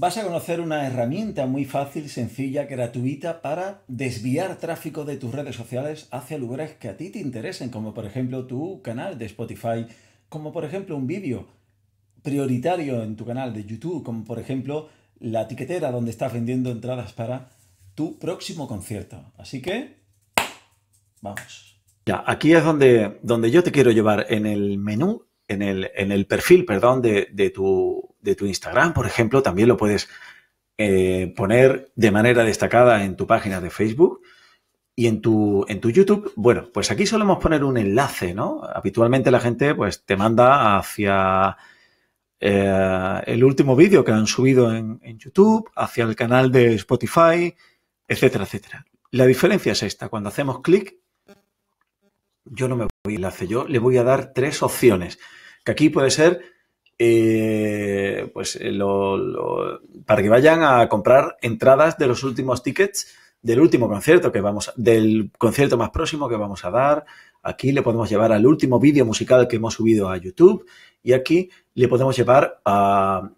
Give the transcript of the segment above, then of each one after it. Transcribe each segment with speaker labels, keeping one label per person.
Speaker 1: vas a conocer una herramienta muy fácil, sencilla, gratuita para desviar tráfico de tus redes sociales hacia lugares que a ti te interesen, como por ejemplo tu canal de Spotify, como por ejemplo un vídeo prioritario en tu canal de YouTube, como por ejemplo la etiquetera donde estás vendiendo entradas para tu próximo concierto. Así que, vamos. Ya, aquí es donde, donde yo te quiero llevar en el menú, en el, en el perfil, perdón, de tu de tu Instagram, por ejemplo, también lo puedes eh, poner de manera destacada en tu página de Facebook. Y en tu, en tu YouTube, bueno, pues aquí solemos poner un enlace, ¿no? Habitualmente la gente pues te manda hacia eh, el último vídeo que han subido en, en, YouTube, hacia el canal de Spotify, etcétera, etcétera. La diferencia es esta, cuando hacemos clic, yo no me voy a enlace, yo le voy a dar tres opciones, que aquí puede ser eh, pues eh, lo, para que vayan a comprar entradas de los últimos tickets del último concierto que vamos, del concierto más próximo que vamos a dar. Aquí le podemos llevar al último vídeo musical que hemos subido a YouTube y aquí le podemos llevar a,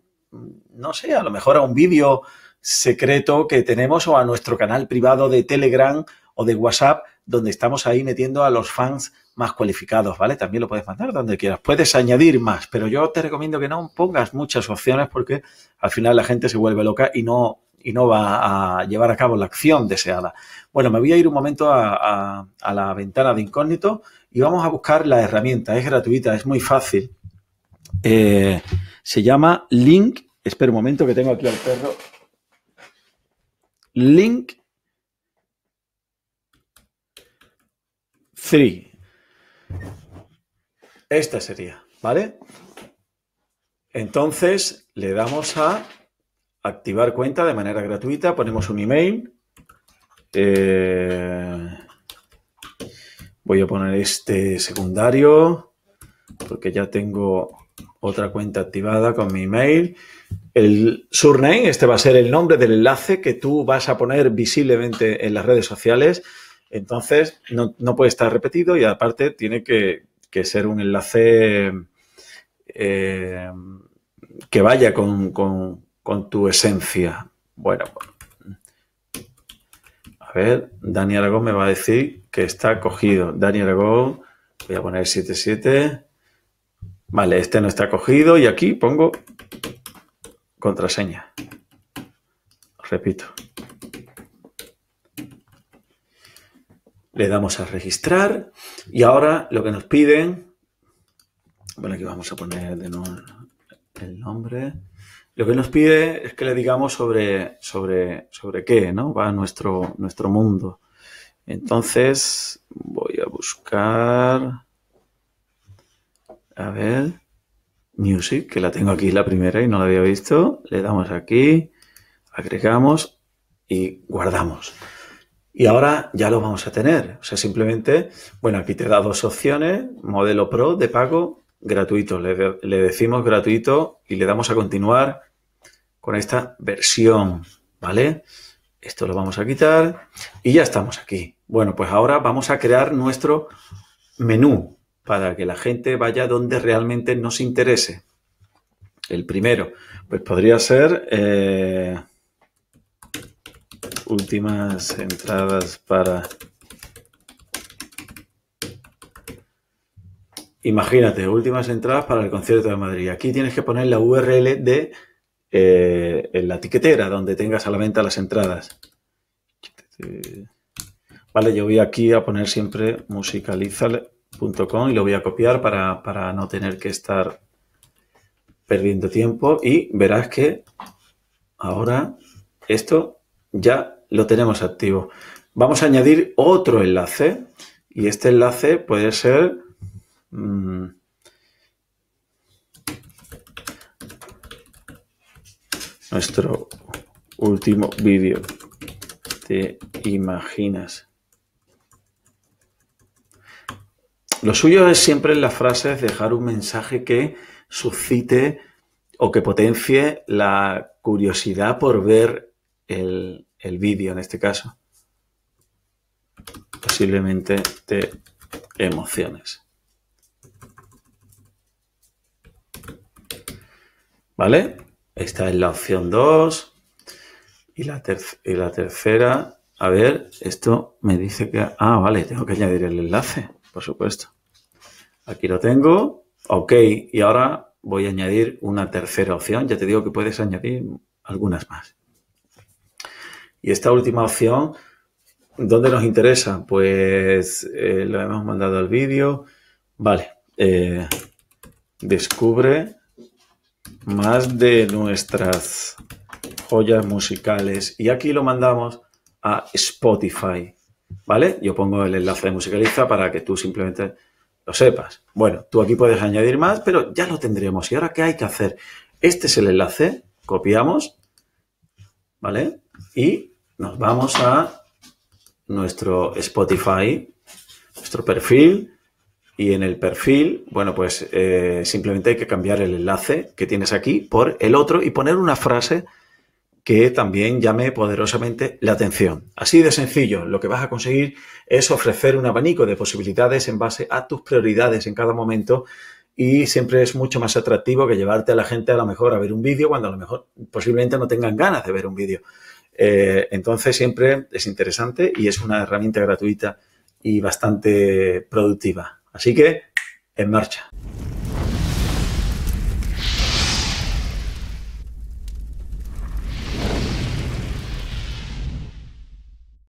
Speaker 1: no sé, a lo mejor a un vídeo secreto que tenemos o a nuestro canal privado de Telegram o de WhatsApp donde estamos ahí metiendo a los fans más cualificados, ¿vale? También lo puedes mandar donde quieras. Puedes añadir más, pero yo te recomiendo que no pongas muchas opciones porque al final la gente se vuelve loca y no, y no va a llevar a cabo la acción deseada. Bueno, me voy a ir un momento a, la ventana de incógnito y vamos a buscar la herramienta. Es gratuita, es muy fácil. Eh, se llama Link. Espera un momento que tengo aquí al perro. Link Esta sería, ¿vale? Entonces le damos a activar cuenta de manera gratuita, ponemos un email. Eh, voy a poner este secundario porque ya tengo otra cuenta activada con mi email. El surname, este va a ser el nombre del enlace que tú vas a poner visiblemente en las redes sociales. Entonces, no, puede estar repetido y aparte tiene que, ser un enlace eh, que vaya con, con, tu esencia. Bueno, a ver, Dani Aragón me va a decir que está cogido. Dani Aragón, voy a poner 77. Vale, este no está cogido y aquí pongo contraseña. Repito. le damos a registrar y ahora lo que nos piden, bueno, aquí vamos a poner de nuevo el nombre, lo que nos pide es que le digamos sobre, sobre, sobre qué ¿no? va nuestro, nuestro mundo. Entonces, voy a buscar, a ver, music, que la tengo aquí la primera y no la había visto, le damos aquí, agregamos y guardamos. Y ahora ya lo vamos a tener. O sea, simplemente, bueno, aquí te da dos opciones, modelo pro de pago, gratuito. Le, decimos gratuito y le damos a continuar con esta versión, ¿vale? Esto lo vamos a quitar y ya estamos aquí. Bueno, pues ahora vamos a crear nuestro menú para que la gente vaya donde realmente nos interese. El primero, pues podría ser... Eh, últimas entradas para... Imagínate, últimas entradas para el concierto de Madrid. Aquí tienes que poner la URL de eh, en la tiquetera donde tengas a la venta las entradas. Vale, yo voy aquí a poner siempre musicalizal.com y lo voy a copiar para, para no tener que estar perdiendo tiempo y verás que ahora esto ya lo tenemos activo. Vamos a añadir otro enlace y este enlace puede ser... Mm, nuestro último vídeo. ¿Te imaginas? Lo suyo es siempre en las frases dejar un mensaje que suscite o que potencie la curiosidad por ver el, el vídeo en este caso, posiblemente te emociones. ¿Vale? Esta es la opción 2. Y y la tercera, a ver, esto me dice que... Ah, vale, tengo que añadir el enlace, por supuesto. Aquí lo tengo. Ok, y ahora voy a añadir una tercera opción. Ya te digo que puedes añadir algunas más. Y esta última opción, ¿dónde nos interesa? Pues eh, lo hemos mandado al vídeo. Vale. Eh, descubre más de nuestras joyas musicales. Y aquí lo mandamos a Spotify. ¿Vale? Yo pongo el enlace de musicalista para que tú simplemente lo sepas. Bueno, tú aquí puedes añadir más, pero ya lo tendremos. ¿Y ahora qué hay que hacer? Este es el enlace, copiamos, ¿vale? Y nos vamos a nuestro Spotify, nuestro perfil. Y en el perfil, bueno, pues eh, simplemente hay que cambiar el enlace que tienes aquí por el otro y poner una frase que también llame poderosamente la atención. Así de sencillo, lo que vas a conseguir es ofrecer un abanico de posibilidades en base a tus prioridades en cada momento y siempre es mucho más atractivo que llevarte a la gente a lo mejor a ver un vídeo cuando a lo mejor posiblemente no tengan ganas de ver un vídeo. Eh, entonces siempre es interesante y es una herramienta gratuita y bastante productiva. Así que, en marcha.